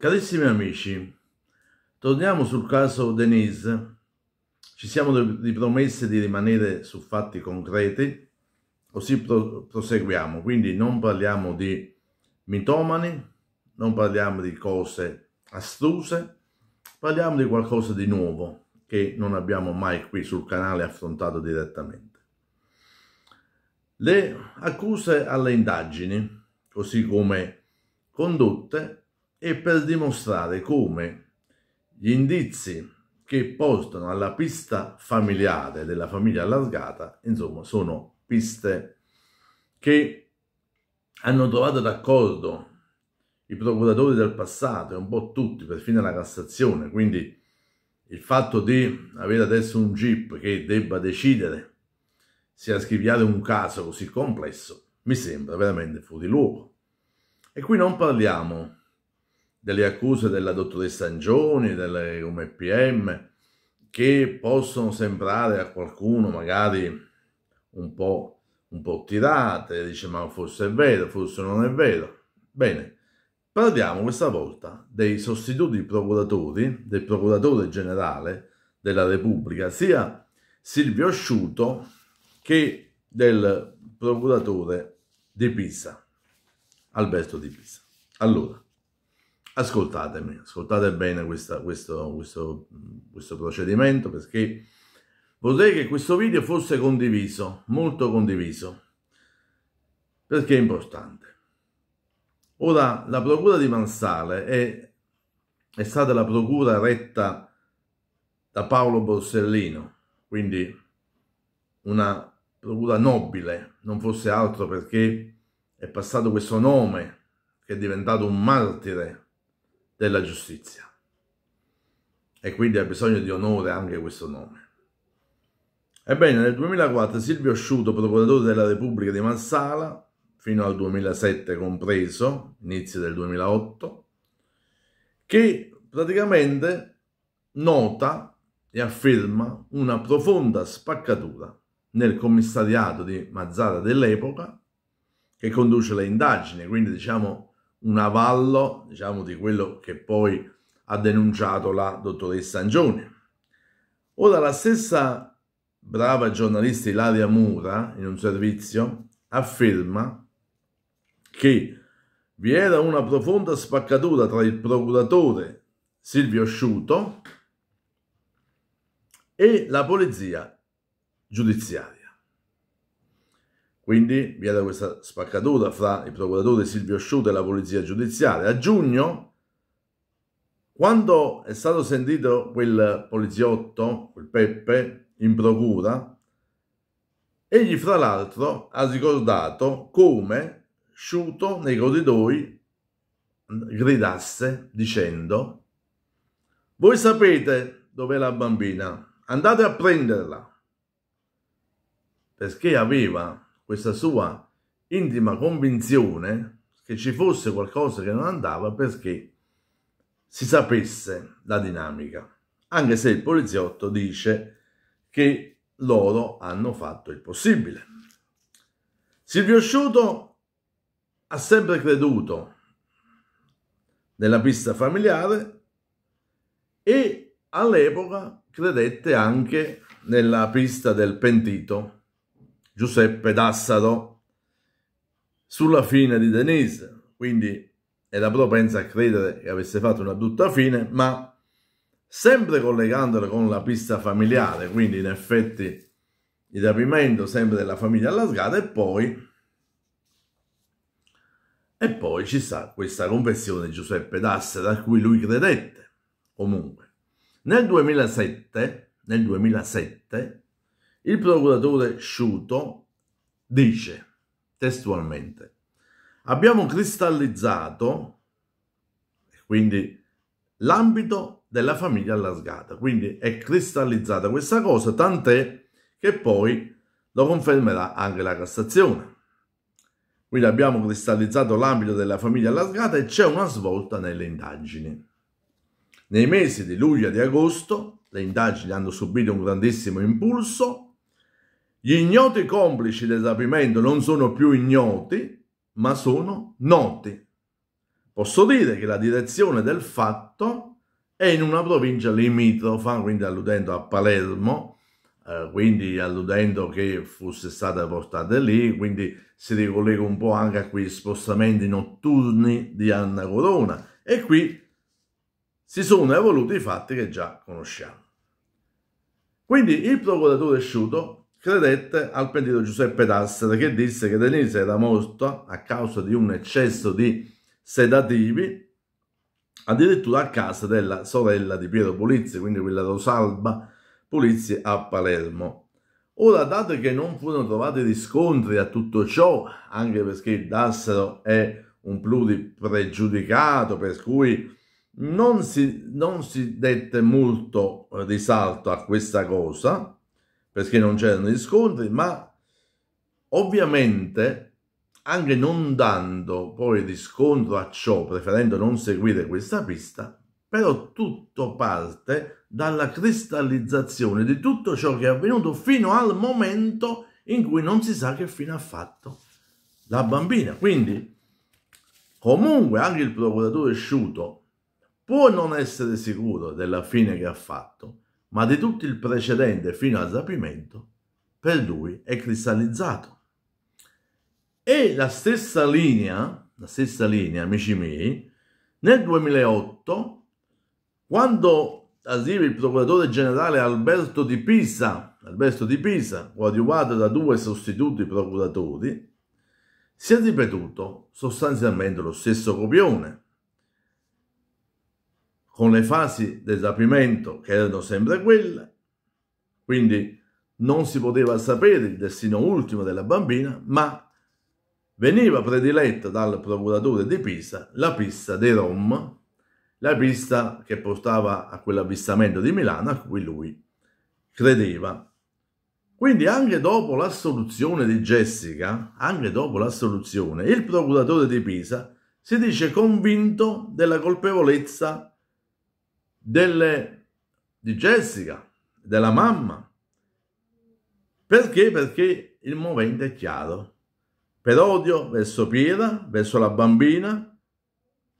Carissimi amici, torniamo sul caso Denise. Ci siamo di promesse di rimanere su fatti concreti, così pro proseguiamo. Quindi non parliamo di mitomani, non parliamo di cose astruse, parliamo di qualcosa di nuovo che non abbiamo mai qui sul canale affrontato direttamente. Le accuse alle indagini, così come condotte, e per dimostrare come gli indizi che portano alla pista familiare della famiglia allargata, insomma, sono piste che hanno trovato d'accordo i procuratori del passato e un po' tutti, perfino la Cassazione, quindi il fatto di avere adesso un GIP che debba decidere se scriviare un caso così complesso mi sembra veramente fuori luogo. E qui non parliamo delle accuse della dottoressa Angioni, delle UMPM, che possono sembrare a qualcuno magari un po', un po tirate, dice ma forse è vero, forse non è vero. Bene, parliamo questa volta dei sostituti procuratori, del procuratore generale della Repubblica, sia Silvio Asciuto che del procuratore di Pisa, Alberto di Pisa. Allora, ascoltatemi, ascoltate bene questa, questo, questo, questo procedimento perché vorrei che questo video fosse condiviso, molto condiviso, perché è importante. Ora, la procura di Mansale è, è stata la procura retta da Paolo Borsellino, quindi una procura nobile, non fosse altro perché è passato questo nome che è diventato un martire della giustizia. E quindi ha bisogno di onore anche questo nome. Ebbene, nel 2004 Silvio Sciuto, procuratore della Repubblica di Massala, fino al 2007 compreso, inizio del 2008, che praticamente nota e afferma una profonda spaccatura nel commissariato di Mazzara dell'epoca che conduce le indagini, quindi diciamo un avallo diciamo, di quello che poi ha denunciato la dottoressa Angione. Ora la stessa brava giornalista Ilaria Mura, in un servizio, afferma che vi era una profonda spaccatura tra il procuratore Silvio Sciuto e la polizia giudiziaria. Quindi vi era questa spaccatura fra il procuratore Silvio Sciuta e la polizia giudiziaria. A giugno, quando è stato sentito quel poliziotto, quel Peppe, in procura, egli fra l'altro ha ricordato come Sciuto nei corridoi gridasse dicendo voi sapete dov'è la bambina, andate a prenderla, perché aveva questa sua intima convinzione che ci fosse qualcosa che non andava perché si sapesse la dinamica, anche se il poliziotto dice che loro hanno fatto il possibile. Silvio Sciuto ha sempre creduto nella pista familiare e all'epoca credette anche nella pista del pentito Giuseppe Dassaro sulla fine di Denise, quindi era propensa a credere che avesse fatto una brutta fine, ma sempre collegandola con la pista familiare, quindi in effetti il rapimento sempre della famiglia allargata e poi e poi ci sta questa confessione di Giuseppe D'Assaro a cui lui credette. Comunque, nel 2007, nel 2007 il procuratore Sciuto dice testualmente abbiamo cristallizzato quindi l'ambito della famiglia allargata quindi è cristallizzata questa cosa tant'è che poi lo confermerà anche la Cassazione quindi abbiamo cristallizzato l'ambito della famiglia allargata e c'è una svolta nelle indagini nei mesi di luglio e di agosto le indagini hanno subito un grandissimo impulso gli ignoti complici del rapimento non sono più ignoti, ma sono noti. Posso dire che la direzione del fatto è in una provincia limitrofa, quindi alludendo a Palermo, eh, quindi alludendo che fosse stata portata lì, quindi si ricollega un po' anche a quei spostamenti notturni di Anna Corona. E qui si sono evoluti i fatti che già conosciamo. Quindi il procuratore Sciuto credette al pentito Giuseppe Tassera che disse che Denise era morto a causa di un eccesso di sedativi addirittura a casa della sorella di Piero Pulizzi, quindi quella Rosalba Pulizzi a Palermo. Ora, dato che non furono trovati riscontri a tutto ciò, anche perché il Dassero è un pluripregiudicato, per cui non si, non si dette molto risalto a questa cosa, perché non c'erano gli scontri, ma ovviamente anche non dando poi riscontro a ciò, preferendo non seguire questa pista, però tutto parte dalla cristallizzazione di tutto ciò che è avvenuto fino al momento in cui non si sa che fine ha fatto la bambina. Quindi, comunque, anche il procuratore Sciuto può non essere sicuro della fine che ha fatto, ma di tutto il precedente fino al rapimento, per lui è cristallizzato. E la stessa linea, la stessa linea, amici miei, nel 2008, quando arriva il procuratore generale Alberto di Pisa, Alberto di Pisa, coadiuvato da due sostituti procuratori, si è ripetuto sostanzialmente lo stesso copione con le fasi del rapimento che erano sempre quelle, quindi non si poteva sapere il destino ultimo della bambina, ma veniva prediletta dal procuratore di Pisa la pista dei Rom, la pista che portava a quell'avvistamento di Milano a cui lui credeva. Quindi anche dopo l'assoluzione di Jessica, anche dopo l'assoluzione, il procuratore di Pisa si dice convinto della colpevolezza delle, di Jessica, della mamma. Perché? Perché il movente è chiaro. Per odio verso Piera, verso la bambina,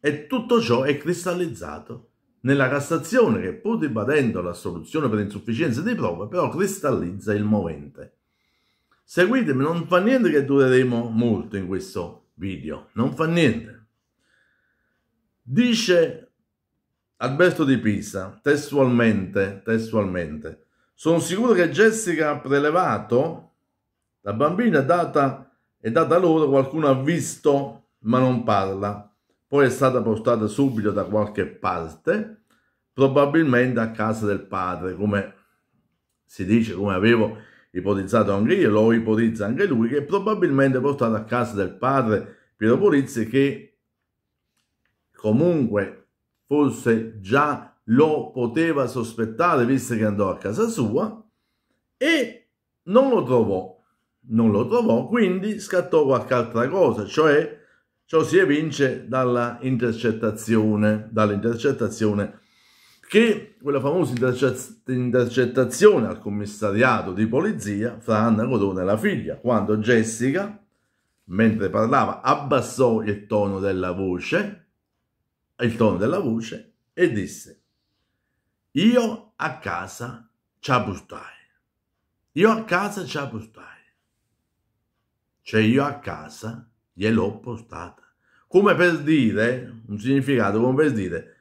e tutto ciò è cristallizzato nella Cassazione che pur ribadendo la soluzione per insufficienza di prove, però cristallizza il movente. Seguitemi, non fa niente che dureremo molto in questo video, non fa niente. Dice Alberto di Pisa, testualmente, testualmente, sono sicuro che Jessica ha prelevato la bambina è data, è data loro, qualcuno ha visto ma non parla, poi è stata portata subito da qualche parte, probabilmente a casa del padre, come si dice, come avevo ipotizzato anche io, lo ipotizza anche lui, che è probabilmente portata a casa del padre Piero Polizzi che comunque forse già lo poteva sospettare visto che andò a casa sua e non lo trovò. Non lo trovò, quindi scattò qualche altra cosa, cioè ciò si evince dalla intercettazione, dall'intercettazione che quella famosa intercettazione al commissariato di polizia fra Anna Corona e la figlia, quando Jessica, mentre parlava, abbassò il tono della voce il tono della voce e disse io a casa ci bustai io a casa ci bustai cioè io a casa gliel'ho postata come per dire un significato come per dire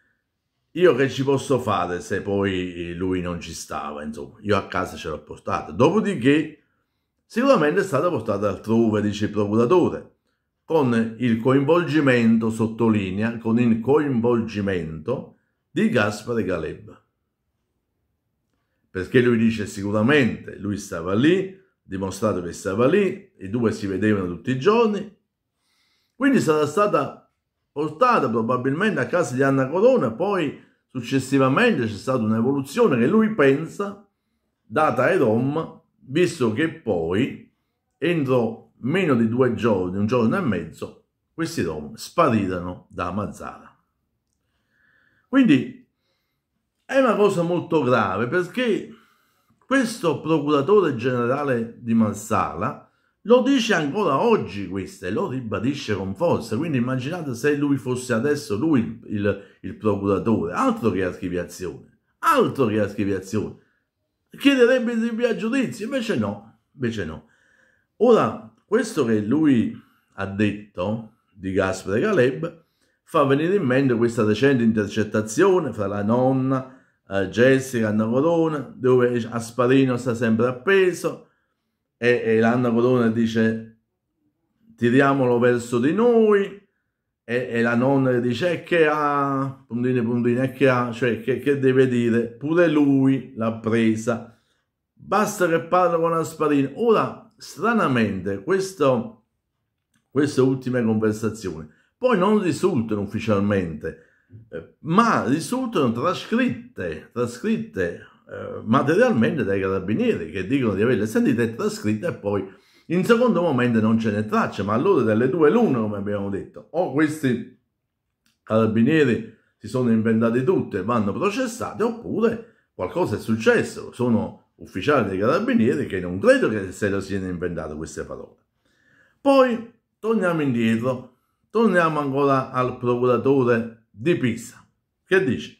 io che ci posso fare se poi lui non ci stava insomma io a casa ce l'ho postata dopodiché sicuramente è stata postata altrove dice il procuratore con il coinvolgimento, sottolinea, con il coinvolgimento di Gaspare Galeb. Perché lui dice sicuramente, lui stava lì, dimostrato che stava lì, i due si vedevano tutti i giorni, quindi sarà stata portata probabilmente a casa di Anna Corona, poi successivamente c'è stata un'evoluzione che lui pensa, data ai Rom, visto che poi entro meno di due giorni, un giorno e mezzo, questi rom sparirono da Mazzara. Quindi è una cosa molto grave perché questo procuratore generale di Mazzara lo dice ancora oggi questo e lo ribadisce con forza. Quindi immaginate se lui fosse adesso lui il, il procuratore, altro che archiviazione, altro che archiviazione. Chiederebbe di via giudizio, invece no, invece no. Ora, questo che lui ha detto di Gaspare Caleb fa venire in mente questa recente intercettazione fra la nonna eh, Jessica Anna Corona, dove Asparino sta sempre appeso e, e l'Anna Corona dice tiriamolo verso di noi e, e la nonna dice e che ha, puntini puntini, e che ha, cioè che, che deve dire, pure lui l'ha presa. Basta che parla con Asparino. Ora stranamente questo, queste ultime conversazioni poi non risultano ufficialmente, eh, ma risultano trascritte, trascritte eh, materialmente dai carabinieri che dicono di averle sentite e trascritte e poi in secondo momento non ce n'è traccia, ma allora delle due l'uno come abbiamo detto, o questi carabinieri si sono inventati tutte e vanno processati oppure qualcosa è successo, sono ufficiale dei carabinieri, che non credo che se lo siano inventato queste parole. Poi torniamo indietro, torniamo ancora al procuratore di Pisa, che dice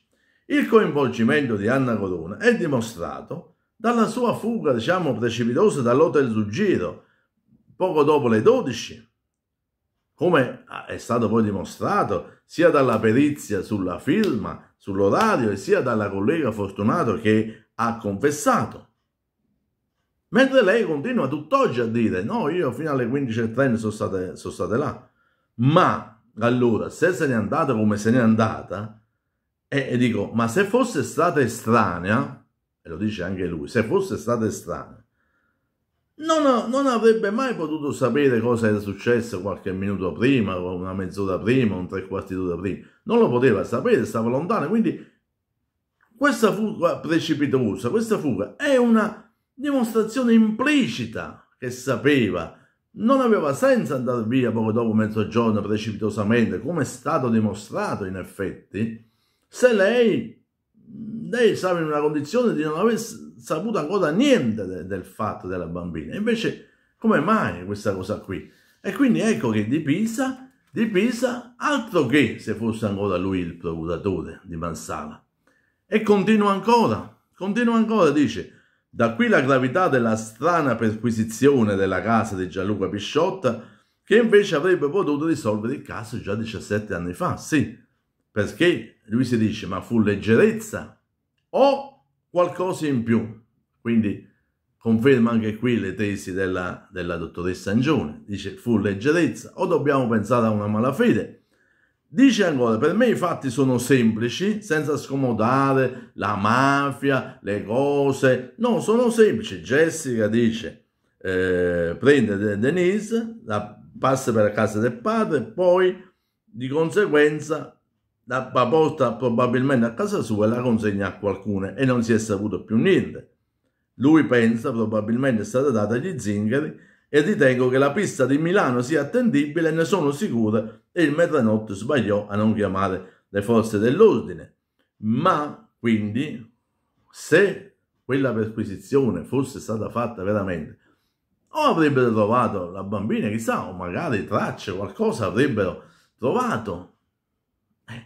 il coinvolgimento di Anna Corona è dimostrato dalla sua fuga, diciamo, precipitosa dall'hotel Ruggero, poco dopo le 12, come è stato poi dimostrato sia dalla perizia sulla firma, sull'orario, e sia dalla collega Fortunato che ha confessato. Mentre lei continua tutt'oggi a dire no, io fino alle 15.30 sono state, sono state là. Ma allora, se se n'è andata come se n'è andata, e, e dico, ma se fosse stata estranea, e lo dice anche lui, se fosse stata estranea, non, non, avrebbe mai potuto sapere cosa era successo qualche minuto prima, una mezz'ora prima, un tre quarti d'ora prima. Non lo poteva sapere, stava lontano. Quindi questa fuga precipitosa, questa fuga è una dimostrazione implicita che sapeva non aveva senso andare via poco dopo mezzogiorno precipitosamente, come è stato dimostrato in effetti, se lei, lei stava in una condizione di non aver saputo ancora niente de, del fatto della bambina. Invece, come mai questa cosa qui? E quindi ecco che di Pisa, di Pisa, altro che se fosse ancora lui il procuratore di Mansala. E continua ancora, continua ancora, dice, da qui la gravità della strana perquisizione della casa di Gianluca Pisciotta, che invece avrebbe potuto risolvere il caso già 17 anni fa, sì, perché lui si dice ma fu leggerezza o qualcosa in più, quindi conferma anche qui le tesi della, della dottoressa Angione, dice fu leggerezza o dobbiamo pensare a una malafede Dice ancora, per me i fatti sono semplici, senza scomodare la mafia, le cose. No, sono semplici. Jessica dice, eh, prende Denise, la passa per la casa del padre, poi di conseguenza la porta probabilmente a casa sua e la consegna a qualcuno e non si è saputo più niente. Lui pensa probabilmente è stata data agli zingari e ritengo che la pista di Milano sia attendibile ne sono sicuro e il Metanotto sbagliò a non chiamare le forze dell'ordine. Ma quindi, se quella perquisizione fosse stata fatta veramente, o avrebbero trovato la bambina, chissà, o magari tracce, qualcosa avrebbero trovato. Eh,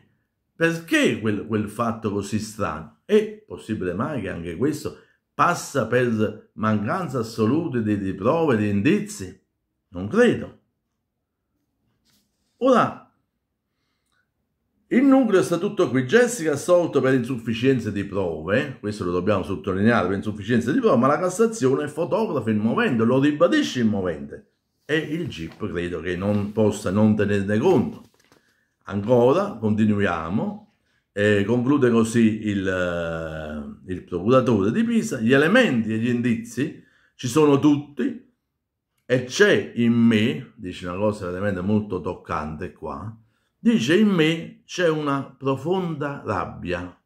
perché quel, quel fatto così strano? È possibile mai che anche questo passa per mancanza assoluta di, prove, di indizi? Non credo. Ora, il nucleo sta tutto qui. Jessica è assolto per insufficienza di prove, questo lo dobbiamo sottolineare, per insufficienza di prove, ma la Cassazione fotografa il movente, lo ribadisce il movente. E il GIP credo che non possa non tenerne conto. Ancora, continuiamo, e conclude così il, eh, il procuratore di Pisa, gli elementi e gli indizi ci sono tutti e c'è in me, dice una cosa veramente molto toccante qua, dice in me c'è una profonda rabbia,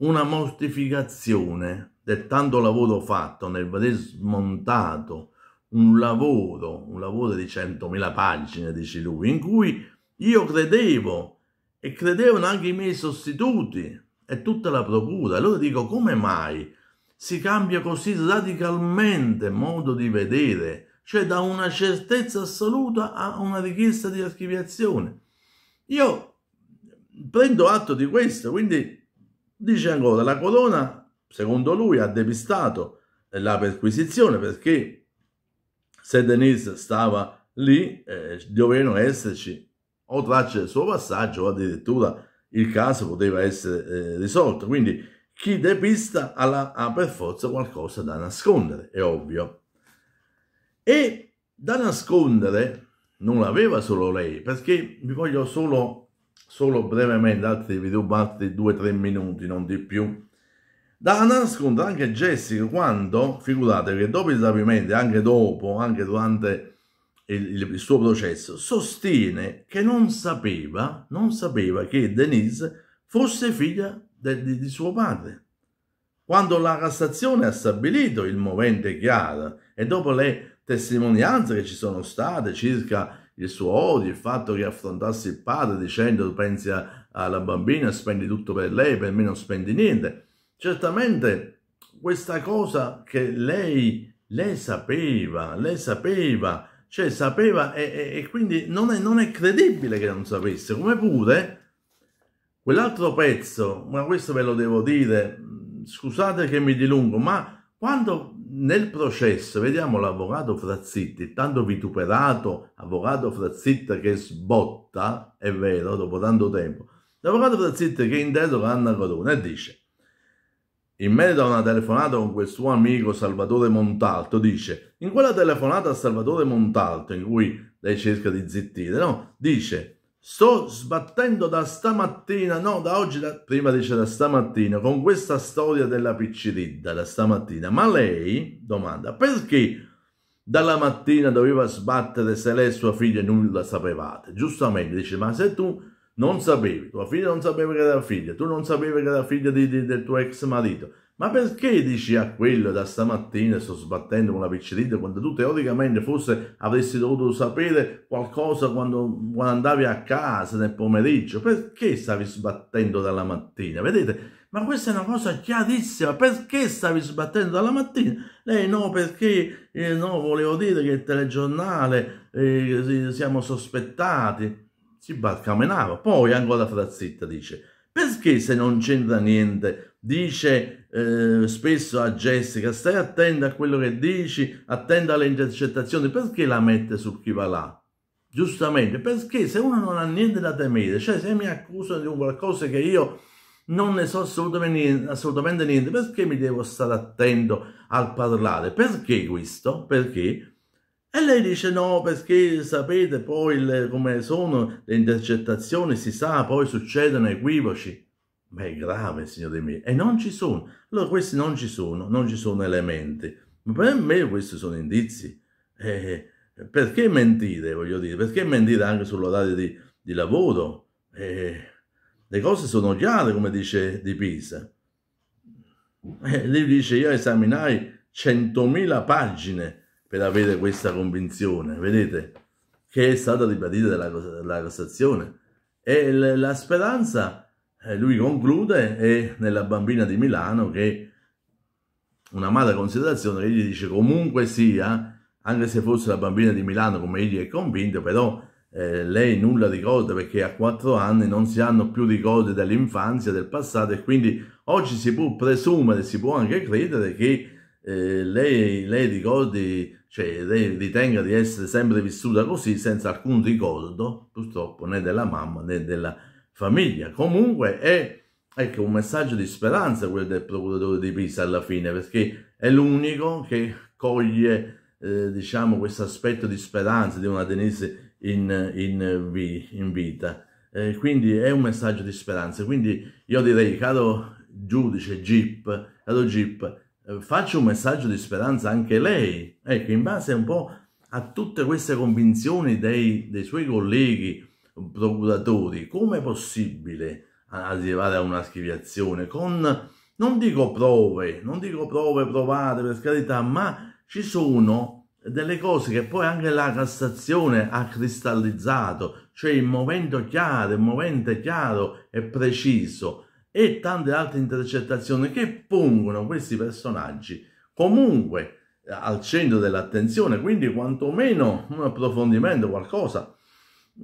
una mortificazione del tanto lavoro fatto nel vedere smontato un lavoro, un lavoro di 100.000 pagine, dice lui, in cui io credevo e credevano anche i miei sostituti e tutta la procura. Allora dico, come mai si cambia così radicalmente modo di vedere? Cioè da una certezza assoluta a una richiesta di archiviazione. Io prendo atto di questo, quindi dice ancora, la corona, secondo lui, ha depistato la perquisizione perché se Denise stava lì eh, dovevano esserci o tracce del suo passaggio o addirittura il caso poteva essere eh, risolto. Quindi chi depista alla, ha per forza qualcosa da nascondere, è ovvio. E da nascondere non l'aveva solo lei, perché vi voglio solo, solo brevemente, altri, vi rubo altri due o tre minuti, non di più. Da nascondere anche Jessica quando, figuratevi, dopo il rapimento, anche dopo, anche durante il, il, suo processo, sostiene che non sapeva, non sapeva che Denise fosse figlia de, di, di, suo padre. Quando la Cassazione ha stabilito il movente chiaro e dopo le testimonianze che ci sono state circa il suo odio, il fatto che affrontasse il padre dicendo pensi alla bambina, spendi tutto per lei, per me non spendi niente, certamente questa cosa che lei, lei sapeva, lei sapeva cioè sapeva e, e, e quindi non è, non è, credibile che non sapesse, come pure quell'altro pezzo, ma questo ve lo devo dire, scusate che mi dilungo, ma quando nel processo vediamo l'avvocato Frazzitti, tanto vituperato, avvocato Frazzitti che sbotta, è vero, dopo tanto tempo, l'avvocato Frazzitti che interroga Anna Corona e dice in merito a una telefonata con quel suo amico Salvatore Montalto, dice, in quella telefonata a Salvatore Montalto, in cui lei cerca di zittire, no? Dice, sto sbattendo da stamattina, no, da oggi, da, prima dice da stamattina, con questa storia della picciridda, da stamattina. Ma lei, domanda, perché dalla mattina doveva sbattere se lei e sua figlia nulla sapevate? Giustamente dice, ma se tu non sapevi, tua figlia non sapeva che era figlia, tu non sapevi che era figlia di, di, del tuo ex marito, ma perché dici a quello da stamattina sto sbattendo con la piccerita quando tu teoricamente forse avresti dovuto sapere qualcosa quando, quando andavi a casa nel pomeriggio? Perché stavi sbattendo dalla mattina? Vedete? Ma questa è una cosa chiarissima, perché stavi sbattendo dalla mattina? Lei no, perché eh, no, volevo dire che il telegiornale eh, siamo sospettati si barca barcamenava. Poi ancora Frazzetta dice, perché se non c'entra niente, dice eh, spesso a Jessica, stai attenta a quello che dici, attenta alle intercettazioni, perché la mette su chi va là? Giustamente, perché se uno non ha niente da temere, cioè se mi accusano di un qualcosa che io non ne so assolutamente niente, assolutamente niente, perché mi devo stare attento al parlare? Perché questo? Perché? E lei dice no, perché sapete poi le, come sono le intercettazioni, si sa, poi succedono equivoci. Ma è grave, signore mio, e non ci sono. Allora questi non ci sono, non ci sono elementi. Ma per me questi sono indizi. Eh, perché mentire, voglio dire, perché mentire anche sull'orario di, di, lavoro? Eh, le cose sono chiare, come dice Di Pisa. Eh, lì dice, io esaminai 100.000 pagine per avere questa convinzione, vedete, che è stata ribadita dalla, Cassazione. E la speranza, eh, lui conclude, è nella bambina di Milano che una un'amata considerazione che gli dice comunque sia, anche se fosse la bambina di Milano come egli è convinto, però eh, lei nulla ricorda perché a quattro anni non si hanno più ricordi dell'infanzia, del passato e quindi oggi si può presumere, si può anche credere che eh, lei, lei ricordi cioè ritenga di essere sempre vissuta così senza alcun ricordo purtroppo né della mamma né della famiglia comunque è ecco, un messaggio di speranza quello del procuratore di Pisa alla fine perché è l'unico che coglie eh, diciamo questo aspetto di speranza di una Denise in, in, in vita eh, quindi è un messaggio di speranza quindi io direi caro giudice Gip caro Gip eh, faccia un messaggio di speranza anche lei, ecco, in base un po' a tutte queste convinzioni dei, dei suoi colleghi mm, procuratori, come è possibile arrivare a una schiviazione con, non dico prove, non dico prove provate per carità, ma ci sono delle cose che poi anche la Cassazione ha cristallizzato, cioè il momento chiaro, il momento chiaro e preciso e tante altre intercettazioni che pongono questi personaggi comunque eh, al centro dell'attenzione, quindi quantomeno un approfondimento, qualcosa.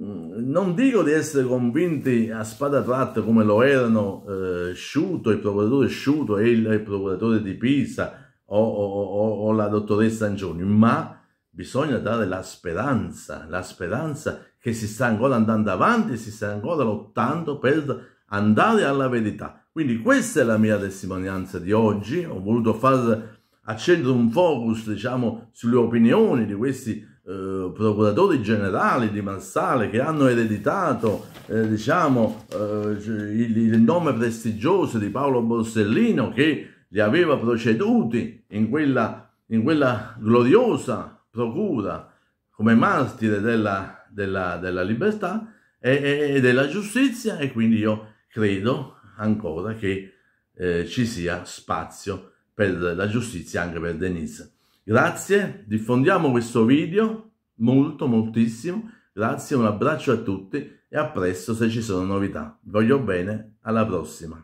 Mm, non dico di essere convinti a spada tratta come lo erano eh, Sciuto, il procuratore Sciuto e il, il procuratore di Pisa o, o, o, o la dottoressa Angioni, ma bisogna dare la speranza, la speranza che si sta ancora andando avanti, si sta ancora lottando per andare alla verità. Quindi questa è la mia testimonianza di oggi, ho voluto far accendere un focus, diciamo, sulle opinioni di questi eh, procuratori generali di Marsale che hanno ereditato, eh, diciamo, eh, cioè, il, il, nome prestigioso di Paolo Borsellino che li aveva proceduti in quella, in quella gloriosa procura come martire della, della, della libertà e, e della giustizia e quindi io credo ancora che eh, ci sia spazio per la giustizia anche per Denise. Grazie, diffondiamo questo video molto, moltissimo. Grazie, un abbraccio a tutti e a presto se ci sono novità. Voglio bene, alla prossima.